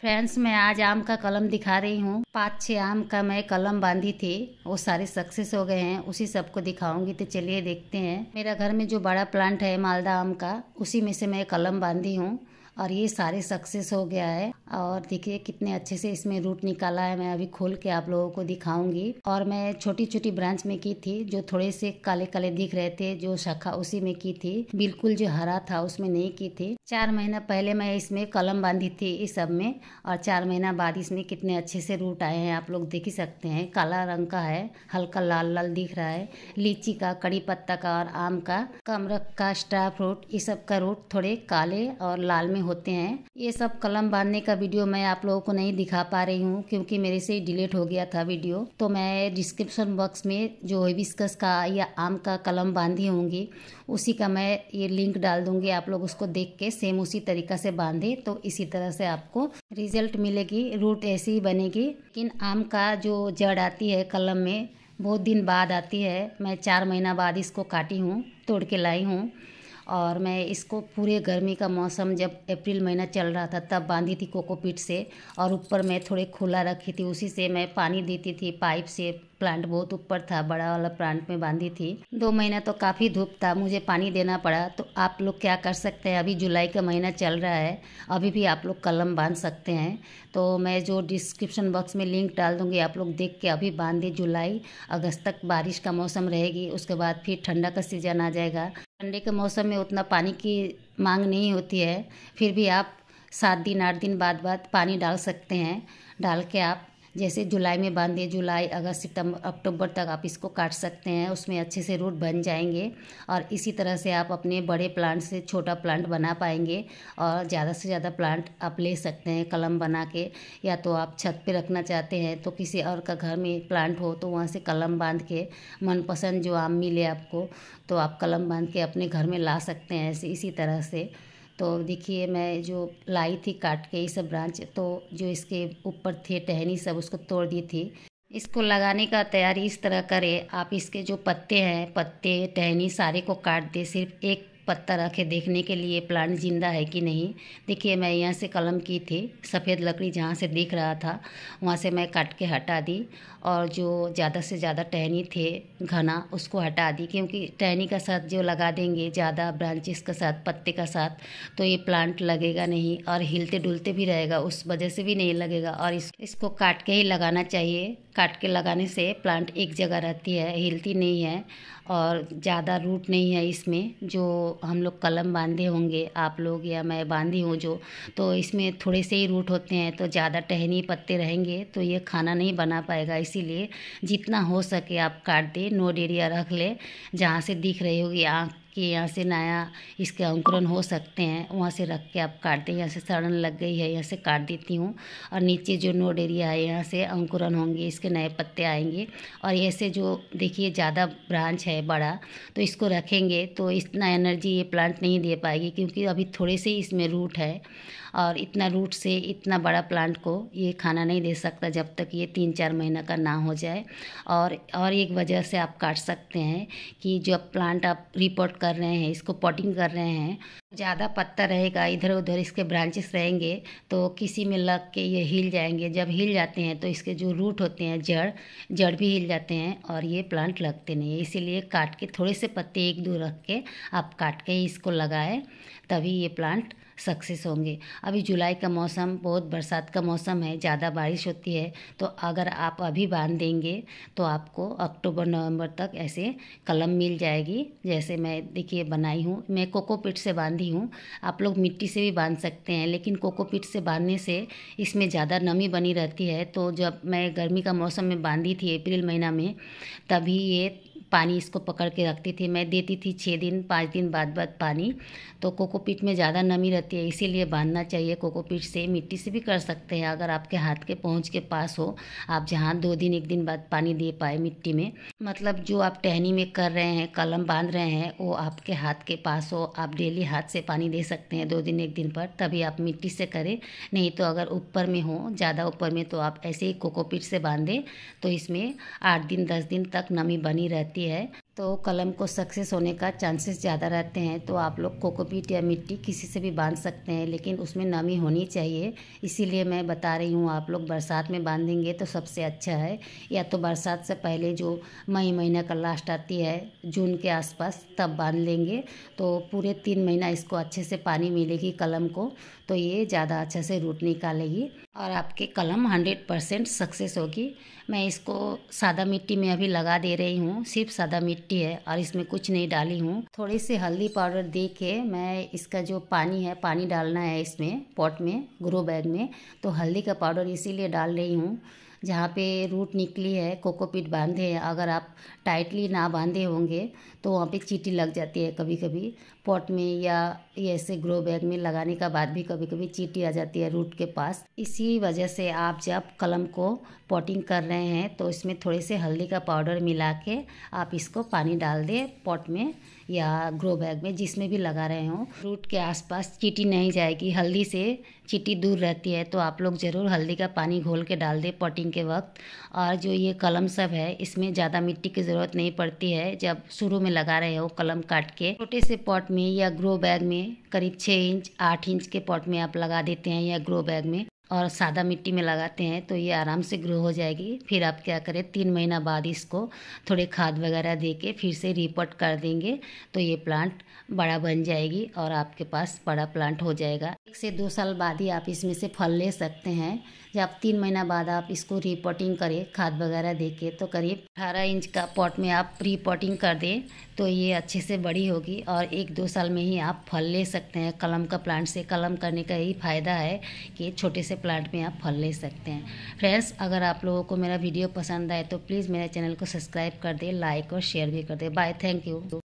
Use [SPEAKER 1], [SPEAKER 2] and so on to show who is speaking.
[SPEAKER 1] friends मैं आज आम का कलम दिखा रही हूँ पाँच छः आम का मैं कलम बांधी थी वो सारे सक्सेस हो गए हैं उसी सबको दिखाऊंगी तो चलिए देखते हैं मेरा घर में जो बड़ा प्लांट है मालदा आम का उसी में से मैं कलम बांधी हूँ और ये सारे सक्सेस हो गया है और देखिए कितने अच्छे से इसमें रूट निकाला है मैं अभी खोल के आप लोगों को दिखाऊंगी और मैं छोटी छोटी ब्रांच में की थी जो थोड़े से काले काले दिख रहे थे जो शाखा उसी में की थी बिल्कुल जो हरा था उसमें नहीं की थी चार महीना पहले मैं इसमें कलम बांधी थी इस सब में और चार महीना बाद इसमें कितने अच्छे से रूट आए हैं आप लोग देख ही सकते हैं काला रंग का है हल्का लाल लाल दिख रहा है लीची का कड़ी पत्ता का और आम का कमरक का स्ट्रा फ्रूट इस सब का रूट थोड़े काले और लाल में होते हैं ये सब कलम बांधने का वीडियो मैं आप लोगों को नहीं दिखा पा रही हूँ क्योंकि मेरे से डिलीट हो गया था वीडियो तो मैं डिस्क्रिप्शन बॉक्स में जो हिबिस्कस का या आम का कलम बांधी होंगी उसी का मैं ये लिंक डाल दूंगी आप लोग उसको देख के सेम उसी तरीका से बांधे तो इसी तरह से आपको रिजल्ट मिलेगी रूट ऐसी ही बनेगी लेकिन आम का जो जड़ आती है कलम में बहुत दिन बाद आती है मैं चार महीना बाद इसको काटी हूँ तोड़ के लाई हूँ और मैं इसको पूरे गर्मी का मौसम जब अप्रैल महीना चल रहा था तब बांधी थी कोकोपीट से और ऊपर मैं थोड़े खुला रखी थी उसी से मैं पानी देती थी पाइप से प्लांट बहुत ऊपर था बड़ा वाला प्लांट में बांधी थी दो महीना तो काफ़ी धूप था मुझे पानी देना पड़ा तो आप लोग क्या कर सकते हैं अभी जुलाई का महीना चल रहा है अभी भी आप लोग कलम बांध सकते हैं तो मैं जो डिस्क्रिप्शन बॉक्स में लिंक डाल दूँगी आप लोग देख के अभी बांध दें जुलाई अगस्त तक बारिश का मौसम रहेगी उसके बाद फिर ठंडा का सीजन आ जाएगा ठंडे के मौसम में उतना पानी की मांग नहीं होती है फिर भी आप सात दिन आठ दिन बाद बाद पानी डाल सकते हैं डाल के आप जैसे जुलाई में बांध दिए जुलाई अगस्त सितंबर अक्टूबर तक आप इसको काट सकते हैं उसमें अच्छे से रूट बन जाएंगे और इसी तरह से आप अपने बड़े प्लांट से छोटा प्लांट बना पाएंगे और ज़्यादा से ज़्यादा प्लांट आप ले सकते हैं कलम बना के या तो आप छत पर रखना चाहते हैं तो किसी और का घर में प्लांट हो तो वहाँ से कलम बांध के मनपसंद जो आम मिले आपको तो आप कलम बांध के अपने घर में ला सकते हैं ऐसे इसी तरह से तो देखिए मैं जो लाई थी काट के ये सब ब्रांच तो जो इसके ऊपर थे टहनी सब उसको तोड़ दी थी इसको लगाने का तैयारी इस तरह करें आप इसके जो पत्ते हैं पत्ते टहनी सारे को काट दें सिर्फ एक पत्ता रखे देखने के लिए प्लांट जिंदा है कि नहीं देखिए मैं यहाँ से कलम की थी सफ़ेद लकड़ी जहाँ से दिख रहा था वहाँ से मैं काट के हटा दी और जो ज़्यादा से ज़्यादा टहनी थे घना उसको हटा दी क्योंकि टहनी का साथ जो लगा देंगे ज़्यादा ब्रांचेस के साथ पत्ते का साथ तो ये प्लांट लगेगा नहीं और हिलते डुलते भी रहेगा उस वजह से भी नहीं लगेगा और इस, इसको काट के ही लगाना चाहिए काट के लगाने से प्लांट एक जगह रहती है हिलती नहीं है और ज़्यादा रूट नहीं है इसमें जो हम लोग कलम बांधे होंगे आप लोग या मैं बांधी हूँ जो तो इसमें थोड़े से ही रूट होते हैं तो ज़्यादा टहनी पत्ते रहेंगे तो ये खाना नहीं बना पाएगा इसीलिए जितना हो सके आप काट दें नोड एरिया रख ले जहाँ से दिख रही होगी आँख कि यहाँ से नया इसके अंकुरन हो सकते हैं वहाँ से रख के आप काट दें यहाँ से सड़न लग गई है यहाँ से काट देती हूँ और नीचे जो नोड एरिया है यहाँ से अंकुरन होंगे इसके नए पत्ते आएंगे और ऐसे जो देखिए ज़्यादा ब्रांच है बड़ा तो इसको रखेंगे तो इतना एनर्जी ये प्लांट नहीं दे पाएगी क्योंकि अभी थोड़े से ही इसमें रूट है और इतना रूट से इतना बड़ा प्लांट को ये खाना नहीं दे सकता जब तक ये तीन चार महीना का ना हो जाए और और एक वजह से आप काट सकते हैं कि जब प्लांट आप रिपोर्ट कर कर रहे हैं इसको पॉटिंग कर रहे हैं ज़्यादा पत्ता रहेगा इधर उधर इसके ब्रांचेस रहेंगे तो किसी में लग के ये हिल जाएंगे जब हिल जाते हैं तो इसके जो रूट होते हैं जड़ जड़ भी हिल जाते हैं और ये प्लांट लगते नहीं है इसीलिए काट के थोड़े से पत्ते एक दो रख के आप काट के इसको लगाए तभी ये प्लांट सक्सेस होंगे अभी जुलाई का मौसम बहुत बरसात का मौसम है ज़्यादा बारिश होती है तो अगर आप अभी बांध देंगे तो आपको अक्टूबर नवंबर तक ऐसे कलम मिल जाएगी जैसे मैं देखिए बनाई हूँ मैं कोकोपिट से बांध बांधी हूँ आप लोग मिट्टी से भी बांध सकते हैं लेकिन कोकोपीट से बांधने से इसमें ज़्यादा नमी बनी रहती है तो जब मैं गर्मी का मौसम में बांधी थी अप्रैल महीना में तभी ये पानी इसको पकड़ के रखती थी मैं देती थी छः दिन पाँच दिन बाद बाद पानी तो कोकोपीट में ज़्यादा नमी रहती है इसीलिए बांधना चाहिए कोकोपीट से मिट्टी से भी कर सकते हैं अगर आपके हाथ के पहुँच के पास हो आप जहाँ दो दिन एक दिन बाद पानी दे पाए मिट्टी में मतलब जो आप टहनी में कर रहे हैं कलम बांध रहे हैं वो आपके हाथ के पास हो आप डेली हाथ से पानी दे सकते हैं दो दिन एक दिन पर तभी आप मिट्टी से करें नहीं तो अगर ऊपर में हो ज़्यादा ऊपर में तो आप ऐसे ही कोकोपीट से बांधें तो इसमें आठ दिन दस दिन तक नमी बनी रहती रहती है तो कलम को सक्सेस होने का चांसेस ज़्यादा रहते हैं तो आप लोग कोकोपीट या मिट्टी किसी से भी बांध सकते हैं लेकिन उसमें नमी होनी चाहिए इसीलिए मैं बता रही हूँ आप लोग बरसात में बांधेंगे तो सबसे अच्छा है या तो बरसात से पहले जो मई महीना का लास्ट आती है जून के आसपास तब बांध लेंगे तो पूरे तीन महीना इसको अच्छे से पानी मिलेगी कलम को तो ये ज़्यादा अच्छे से रूट निकालेगी और आपकी कलम हंड्रेड परसेंट सक्सेस होगी मैं इसको सादा मिट्टी में अभी लगा दे रही हूँ सिर्फ सादा मिट्टी है और इसमें कुछ नहीं डाली हूँ थोड़ी सी हल्दी पाउडर दे के मैं इसका जो पानी है पानी डालना है इसमें पॉट में ग्रो बैग में तो हल्दी का पाउडर इसीलिए डाल रही हूँ जहाँ पे रूट निकली है कोकोपीट बांधे हैं अगर आप टाइटली ना बांधे होंगे तो वहाँ पे चीटी लग जाती है कभी कभी पॉट में या ऐसे ग्रो बैग में लगाने का बाद भी कभी कभी चीटी आ जाती है रूट के पास इसी वजह से आप जब कलम को पॉटिंग कर रहे हैं तो इसमें थोड़े से हल्दी का पाउडर मिला के आप इसको पानी डाल दें पॉट में या ग्रो बैग में जिसमें भी लगा रहे हों रूट के आसपास चीटी नहीं जाएगी हल्दी से चीटी दूर रहती है तो आप लोग ज़रूर हल्दी का पानी घोल के डाल दें पॉटिंग कटिंग के वक्त और जो ये कलम सब है इसमें ज़्यादा मिट्टी की ज़रूरत नहीं पड़ती है जब शुरू में लगा रहे हो कलम काट के छोटे से पॉट में या ग्रो बैग में करीब छः इंच आठ इंच के पॉट में आप लगा देते हैं या ग्रो बैग में और सादा मिट्टी में लगाते हैं तो ये आराम से ग्रो हो जाएगी फिर आप क्या करें तीन महीना बाद इसको थोड़े खाद वगैरह दे के फिर से रिपोर्ट कर देंगे तो ये प्लांट बड़ा बन जाएगी और आपके पास बड़ा प्लांट हो जाएगा एक से दो साल बाद ही आप इसमें से फल ले सकते हैं जब तीन महीना बाद आप इसको रिपोर्टिंग करें खाद वगैरह दे के तो करीब अठारह इंच का पॉट में आप रिपोर्टिंग कर दें तो ये अच्छे से बड़ी होगी और एक दो साल में ही आप फल ले सकते हैं कलम का प्लांट से कलम करने का यही फ़ायदा है कि छोटे से प्लांट में आप फल ले सकते हैं फ्रेंड्स अगर आप लोगों को मेरा वीडियो पसंद आए तो प्लीज़ मेरे चैनल को सब्सक्राइब कर दे लाइक और शेयर भी कर दे बाय थैंक यू